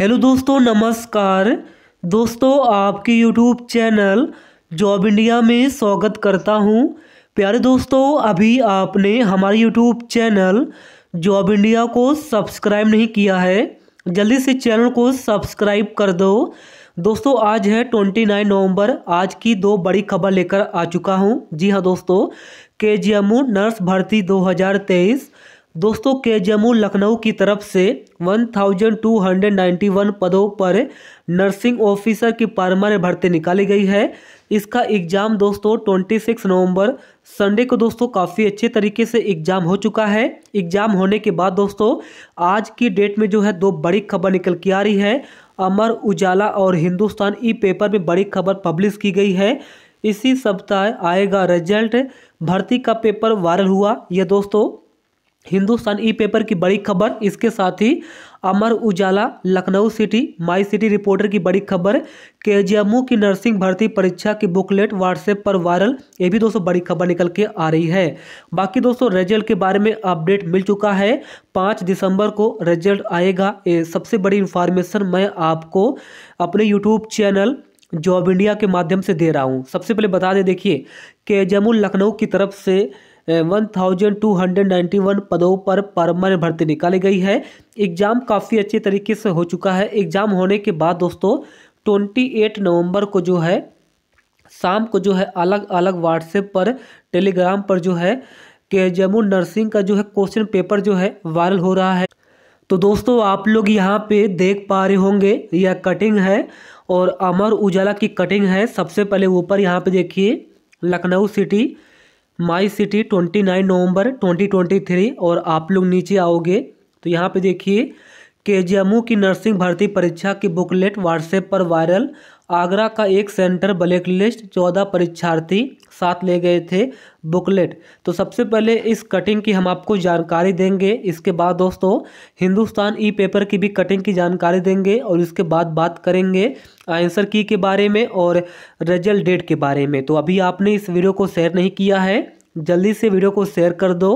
hello दोस्तों नमस्कार दोस्तों आपके यूट्यूब चैनल जॉब इंडिया में स्वागत करता हूं प्यारे दोस्तों अभी आपने हमारे यूट्यूब चैनल जॉब इंडिया को सब्सक्राइब नहीं किया है जल्दी से चैनल को सब्सक्राइब कर दो दोस्तों आज है ट्वेंटी नाइन नवम्बर आज की दो बड़ी खबर लेकर आ चुका हूं जी हां दोस्तों के जी नर्स भर्ती दो दोस्तों के जम्मू लखनऊ की तरफ से 1291 पदों पर नर्सिंग ऑफिसर की परमानेंट भर्ती निकाली गई है इसका एग्ज़ाम दोस्तों 26 नवंबर संडे को दोस्तों काफ़ी अच्छे तरीके से एग्ज़ाम हो चुका है एग्ज़ाम होने के बाद दोस्तों आज की डेट में जो है दो बड़ी खबर निकल के आ रही है अमर उजाला और हिंदुस्तान ई पेपर में बड़ी खबर पब्लिश की गई है इसी सप्ताह आएगा रिजल्ट भर्ती का पेपर वायरल हुआ यह दोस्तों हिंदुस्तान ई पेपर की बड़ी खबर इसके साथ ही Amar Ujala Lucknow city my city reporter की बड़ी खबर के जम्मू की नर्सिंग भर्ती परीक्षा की बुकलेट व्हाट्सएप पर वायरल ये भी दोस्तों बड़ी खबर निकल के आ रही है बाकी दोस्तों रिजल्ट के बारे में अपडेट मिल चुका है पाँच दिसंबर को रिजल्ट आएगा ये सबसे बड़ी इन्फॉर्मेशन मैं आपको अपने यूट्यूब चैनल जॉब इंडिया के माध्यम से दे रहा हूँ सबसे पहले बता दें देखिए के जम्मू लखनऊ की तरफ से 1,291 पदों पर परमानेंट भर्ती निकाली गई है एग्ज़ाम काफ़ी अच्छे तरीके से हो चुका है एग्ज़ाम होने के बाद दोस्तों 28 नवंबर को जो है शाम को जो है अलग अलग व्हाट्सएप पर टेलीग्राम पर जो है के जम्मू नर्सिंग का जो है क्वेश्चन पेपर जो है वायरल हो रहा है तो दोस्तों आप लोग यहाँ पे देख पा रहे होंगे यह कटिंग है और अमर उजाला की कटिंग है सबसे पहले ऊपर यहाँ पे देखिए Lucknow city my city twenty nine November twenty twenty three और आप लोग नीचे आओगे तो यहाँ पे देखिए के की नर्सिंग भर्ती परीक्षा की बुकलेट व्हाट्सएप पर वायरल आगरा का एक सेंटर ब्लैक लिस्ट चौदह परीक्षार्थी साथ ले गए थे बुकलेट तो सबसे पहले इस कटिंग की हम आपको जानकारी देंगे इसके बाद दोस्तों हिंदुस्तान ई पेपर की भी कटिंग की जानकारी देंगे और इसके बाद बात करेंगे आंसर की के बारे में और रिजल्ट डेट के बारे में तो अभी आपने इस वीडियो को शेयर नहीं किया है जल्दी से वीडियो को शेयर कर दो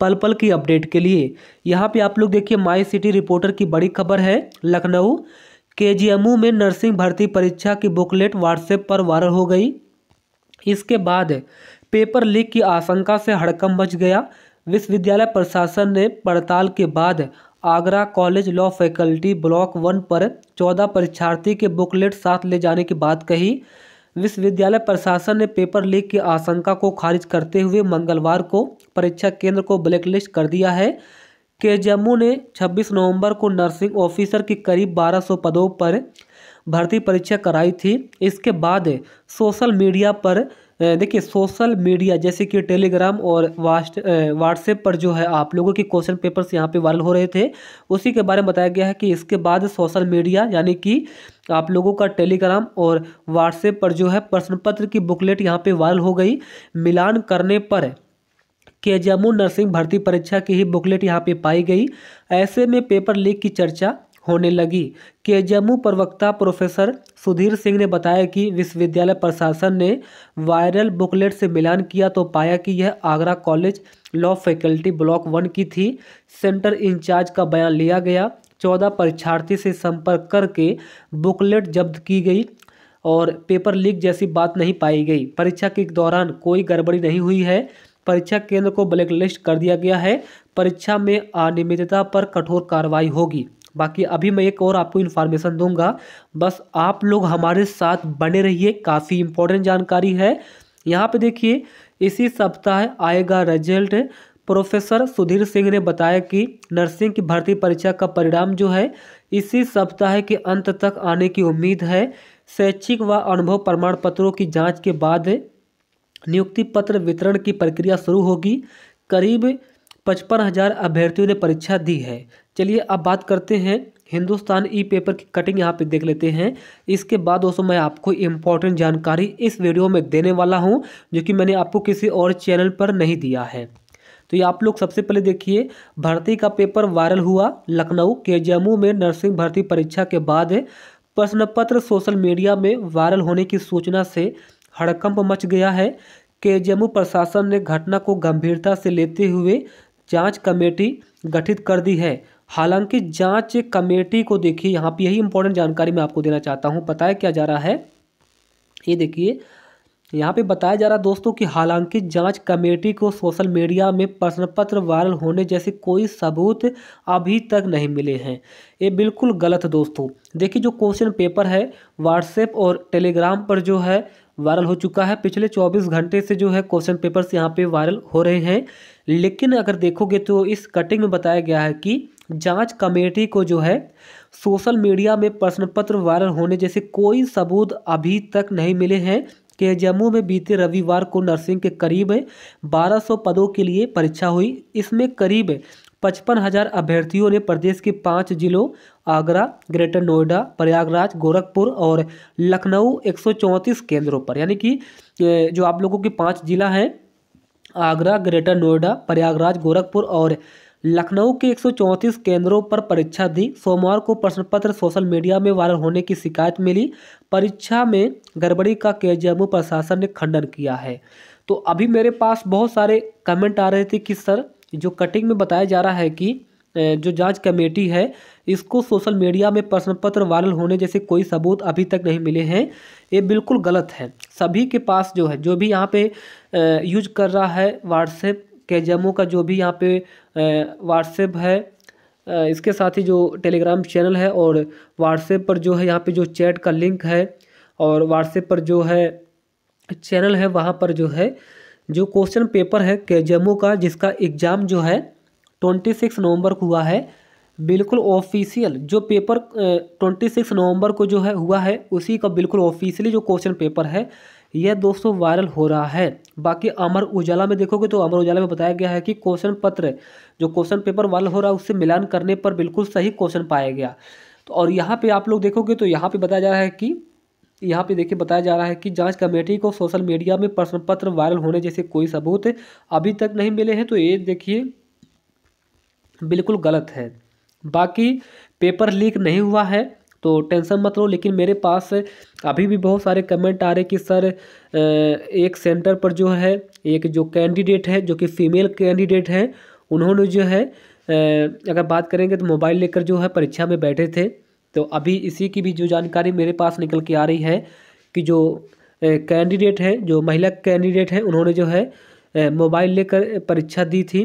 पल पल की अपडेट के लिए यहाँ पे आप लोग देखिए माई सिटी रिपोर्टर की बड़ी खबर है लखनऊ केजीएमयू में नर्सिंग भर्ती परीक्षा की बुकलेट व्हाट्सएप पर वायरल हो गई इसके बाद पेपर लीक की आशंका से हड़कम मच गया विश्वविद्यालय प्रशासन ने पड़ताल के बाद Agra college law faculty block one पर चौदह परीक्षार्थी के बुकलेट साथ ले जाने की बात कही विश्वविद्यालय प्रशासन ने पेपर लीक की आशंका को खारिज करते हुए मंगलवार को परीक्षा केंद्र को ब्लैकलिस्ट कर दिया है के जम्मू ने 26 नवंबर को नर्सिंग ऑफिसर की करीब 1200 पदों पर भर्ती परीक्षा कराई थी इसके बाद सोशल मीडिया पर देखिए सोशल मीडिया जैसे कि टेलीग्राम और वाट व्हाट्सएप पर जो है आप लोगों के क्वेश्चन पेपर्स यहाँ पे वायरल हो रहे थे उसी के बारे में बताया गया है कि इसके बाद सोशल मीडिया यानी कि आप लोगों का टेलीग्राम और व्हाट्सएप पर जो है प्रश्न पत्र की बुकलेट यहाँ पे वायरल हो गई मिलान करने पर के जम्मू नर्सिंग भर्ती परीक्षा की ही बुकलेट यहाँ पे पाई गई ऐसे में पेपर लीक की चर्चा होने लगी के जम्मू प्रवक्ता प्रोफेसर सुधीर सिंह ने बताया कि विश्वविद्यालय प्रशासन ने वायरल बुकलेट से मिलान किया तो पाया कि यह Agra college law faculty block one की थी सेंटर इंचार्ज का बयान लिया गया चौदह परीक्षार्थी से संपर्क करके बुकलेट जब्त की गई और पेपर लीक जैसी बात नहीं पाई गई परीक्षा के दौरान कोई गड़बड़ी नहीं हुई है परीक्षा केंद्र को ब्लैकलिस्ट कर दिया गया है परीक्षा में अनियमितता पर कठोर कार्रवाई होगी बाकी अभी मैं एक और आपको इन्फॉर्मेशन दूंगा बस आप लोग हमारे साथ बने रहिए काफ़ी इंपॉर्टेंट जानकारी है यहाँ पे देखिए इसी सप्ताह आएगा रिजल्ट प्रोफेसर सुधीर सिंह ने बताया कि नर्सिंग की भर्ती परीक्षा का परिणाम जो है इसी सप्ताह के अंत तक आने की उम्मीद है शैक्षिक व अनुभव प्रमाण पत्रों की जांच के बाद नियुक्ति पत्र वितरण की प्रक्रिया शुरू होगी करीब पचपन हज़ार अभ्यर्थियों ने परीक्षा दी है चलिए अब बात करते हैं हिंदुस्तान ई पेपर की कटिंग यहाँ पे देख लेते हैं इसके बाद दोस्तों मैं आपको इम्पोर्टेंट जानकारी इस वीडियो में देने वाला हूँ जो कि मैंने आपको किसी और चैनल पर नहीं दिया है तो ये आप लोग सबसे पहले देखिए भर्ती का पेपर वायरल हुआ लखनऊ के जम्मू में नर्सिंग भर्ती परीक्षा के बाद प्रश्न पत्र सोशल मीडिया में वायरल होने की सूचना से हड़कंप मच गया है के जम्मू प्रशासन ने घटना को गंभीरता से लेते हुए जांच कमेटी गठित कर दी है हालांकि जांच कमेटी को देखिए यहाँ पर यही इंपॉर्टेंट जानकारी मैं आपको देना चाहता हूँ बताया क्या जा रहा है ये देखिए यहाँ पे बताया जा रहा दोस्तों कि हालांकि जांच कमेटी को सोशल मीडिया में प्रश्न पत्र वायरल होने जैसे कोई सबूत अभी तक नहीं मिले हैं ये बिल्कुल गलत दोस्तों देखिए जो क्वेश्चन पेपर है व्हाट्सएप और टेलीग्राम पर जो है वायरल हो चुका है पिछले 24 घंटे से जो है क्वेश्चन पेपर्स यहाँ पे वायरल हो रहे हैं लेकिन अगर देखोगे तो इस कटिंग में बताया गया है कि जांच कमेटी को जो है सोशल मीडिया में प्रश्न पत्र वायरल होने जैसे कोई सबूत अभी तक नहीं मिले हैं कि जम्मू में बीते रविवार को नर्सिंग के करीब 1200 पदों के लिए परीक्षा हुई इसमें करीब पचपन हजार अभ्यर्थियों ने प्रदेश के पाँच जिलों आगरा ग्रेटर नोएडा प्रयागराज गोरखपुर और लखनऊ एक केंद्रों पर यानी कि जो आप लोगों के पाँच जिला हैं आगरा ग्रेटर नोएडा प्रयागराज गोरखपुर और लखनऊ के 134 केंद्रों पर परीक्षा दी सोमवार को प्रश्न पत्र सोशल मीडिया में वायरल होने की शिकायत मिली परीक्षा में गड़बड़ी का के प्रशासन ने खंडन किया है तो अभी मेरे पास बहुत सारे कमेंट आ रहे थे कि सर जो कटिंग में बताया जा रहा है कि जो जांच कमेटी है इसको सोशल मीडिया में प्रश्न पत्र वायरल होने जैसे कोई सबूत अभी तक नहीं मिले हैं ये बिल्कुल गलत है सभी के पास जो है जो भी यहाँ पे यूज कर रहा है व्हाट्सएप के जमो का जो भी यहाँ पे व्हाट्सएप है इसके साथ ही जो टेलीग्राम चैनल है और व्हाट्सएप पर जो है यहाँ पर जो चैट का लिंक है और व्हाट्सएप पर जो है चैनल है वहाँ पर जो है जो क्वेश्चन पेपर है के जम्मू का जिसका एग्ज़ाम जो है ट्वेंटी सिक्स नवंबर को हुआ है बिल्कुल ऑफिशियल जो पेपर ट्वेंटी सिक्स नवंबर को जो है हुआ है उसी का बिल्कुल ऑफिशियली जो क्वेश्चन पेपर है यह दोस्तों वायरल हो रहा है बाकी अमर उजाला में देखोगे तो अमर उजाला में बताया गया है कि क्वेश्चन पत्र जो क्वेश्चन पेपर वायरल हो रहा है उससे मिलान करने पर बिल्कुल सही क्वेश्चन पाया गया तो और यहाँ पे आप लोग देखोगे तो यहाँ पे बताया जा रहा है कि यहाँ पे देखिए बताया जा रहा है कि जांच कमेटी को सोशल मीडिया में प्रश्न पत्र वायरल होने जैसे कोई सबूत अभी तक नहीं मिले हैं तो ये देखिए बिल्कुल गलत है बाकी पेपर लीक नहीं हुआ है तो टेंशन मत लो लेकिन मेरे पास अभी भी बहुत सारे कमेंट आ रहे कि सर एक सेंटर पर जो है एक जो कैंडिडेट है जो कि फीमेल कैंडिडेट हैं उन्होंने जो है अगर बात करेंगे तो मोबाइल लेकर जो है परीक्षा में बैठे थे तो अभी इसी की भी जो जानकारी मेरे पास निकल के आ रही है कि जो कैंडिडेट हैं जो महिला कैंडिडेट हैं उन्होंने जो है मोबाइल लेकर परीक्षा दी थी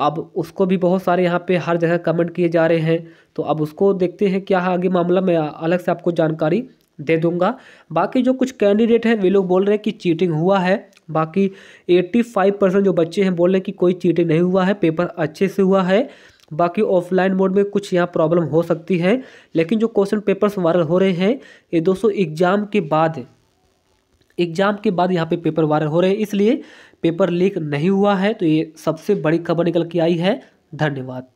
अब उसको भी बहुत सारे यहाँ पे हर जगह कमेंट किए जा रहे हैं तो अब उसको देखते हैं क्या आगे मामला मैं अलग से आपको जानकारी दे दूंगा बाकी जो कुछ कैंडिडेट हैं वे लोग बोल रहे हैं कि चीटिंग हुआ है बाकी 85 परसेंट जो बच्चे हैं बोल रहे हैं कि कोई चीटिंग नहीं हुआ है पेपर अच्छे से हुआ है बाकी ऑफलाइन मोड में कुछ यहाँ प्रॉब्लम हो सकती है लेकिन जो क्वेश्चन पेपर्स वायरल हो रहे हैं ये दोस्तों एग्ज़ाम के बाद एग्ज़ाम के बाद यहाँ पे पेपर वायरल हो रहे हैं इसलिए पेपर लीक नहीं हुआ है तो ये सबसे बड़ी खबर निकल के आई है धन्यवाद